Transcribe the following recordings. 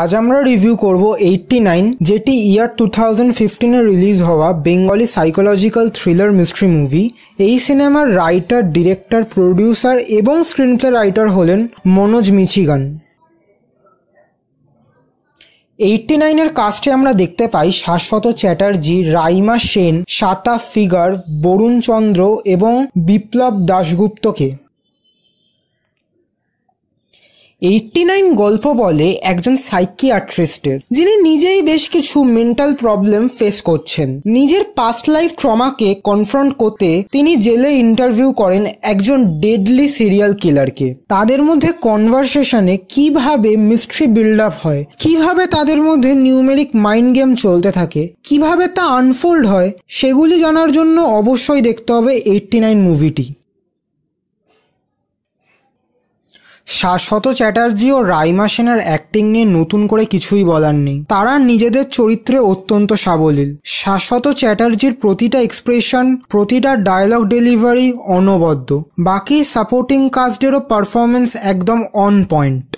আজ আমরা রিভিউ করব এইটটি নাইন যেটি ইয়ার টু থাউজেন্ড ফিফটিনে রিলিজ হওয়া Bengali psychological thriller mystery movie এই সিনেমার রাইটার ডিরেক্টর প্রডিউসার এবং স্ক্রিনপ্লে রাইটার হলেন মনোজ মিচিগান এইটটি নাইনের কাস্টে আমরা দেখতে পাই শাশ্বত চ্যাটার্জি রাইমা সেন সাতা ফিগার বরুণ চন্দ্র এবং বিপ্লব দাশগুপ্তকে এইটটি নাইন গল্প বলে একজন সাইকিয়াট্রিস্টের যিনি নিজেই বেশ কিছু মেন্টাল প্রবলেম ফেস করছেন নিজের পাস্ট লাইফ ট্রমাকে কনফ্রন্ট করতে তিনি জেলে ইন্টারভিউ করেন একজন ডেডলি সিরিয়াল কিলারকে তাদের মধ্যে কনভারসেশনে কিভাবে মিস্ট্রি বিল্ড আপ হয় কিভাবে তাদের মধ্যে নিউমেরিক মাইন্ড গেম চলতে থাকে কিভাবে তা আনফোল্ড হয় সেগুলি জানার জন্য অবশ্যই দেখতে হবে এইটটি নাইন মুভিটি শাশ্বত চ্যাটার্জি ও রাইমা সেনের অ্যাক্টিং নিয়ে নতুন করে কিছুই বলার নেই তারা নিজেদের চরিত্রে অত্যন্ত সাবলীল শাশ্বত চ্যাটার্জির প্রতিটা এক্সপ্রেশন প্রতিটা ডায়লগ ডেলিভারি অনবদ্য বাকি সাপোর্টিং কাস্টেরও পারফরমেন্স একদম on point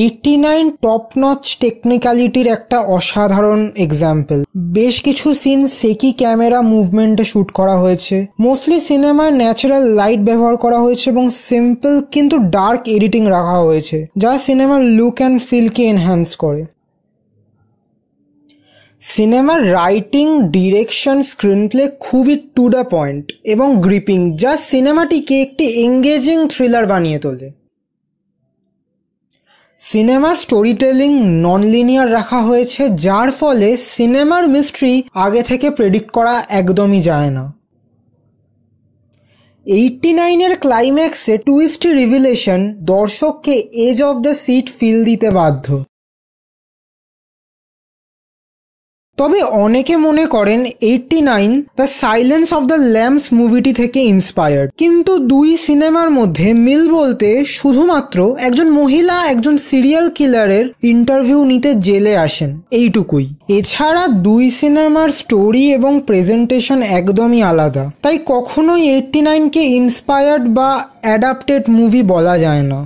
eighty nine top notch টেকনিক্যালিটির একটা অসাধারণ এক্সাম্পল বেশ কিছু সিন সেকি ক্যামেরা মুভমেন্টে শ্যুট করা হয়েছে মোস্টলি সিনেমায় ন্যাচারাল লাইট ব্যবহার করা হয়েছে এবং সিম্পল কিন্তু ডার্ক এডিটিং রাখা হয়েছে যা সিনেমার লুক অ্যান্ড ফিলকে এনহ্যান্স করে সিনেমার রাইটিং ডিরেকশন স্ক্রিনপ্লে খুবই টু দ্য পয়েন্ট এবং গ্রিপিং যা সিনেমাটিকে একটি এঙ্গেজিং থ্রিলার বানিয়ে তোলে সিনেমার স্টোরি টেলিং নন লিনিয়ার রাখা হয়েছে যার ফলে সিনেমার মিস্ট্রি আগে থেকে প্রেডিক্ট করা একদমই যায় না এইটটি নাইনের ক্লাইম্যাক্সে টুইস্ট রিভিলেশন দর্শককে edge of the seat feel দিতে বাধ্য তবে অনেকে মনে করেন eighty nine the silence of the lambs মুভিটি থেকে ইন্সপায়ার্ড কিন্তু দুই সিনেমার মধ্যে মিল বলতে শুধুমাত্র একজন মহিলা একজন সিরিয়াল কিলারের ইন্টারভিউ নিতে জেলে আসেন এইটুকুই এছাড়া দুই সিনেমার স্টোরি এবং প্রেজেন্টেশন একদমই আলাদা তাই কখনোই এইটটি নাইনকে ইন্সপায়ার্ড বা অ্যাডাপ্টেড মুভি বলা যায় না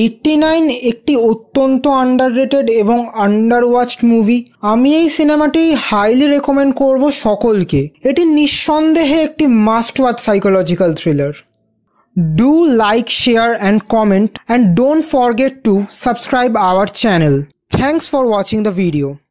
এইটটি নাইন একটি অত্যন্ত আন্ডাররেটেড এবং আন্ডার ওয়াচড মুভি আমি এই সিনেমাটি হাইলি রেকমেন্ড করব সকলকে এটি নিঃসন্দেহে একটি must watch psychological thriller do like share and comment and don't forget to subscribe our channel thanks for watching the video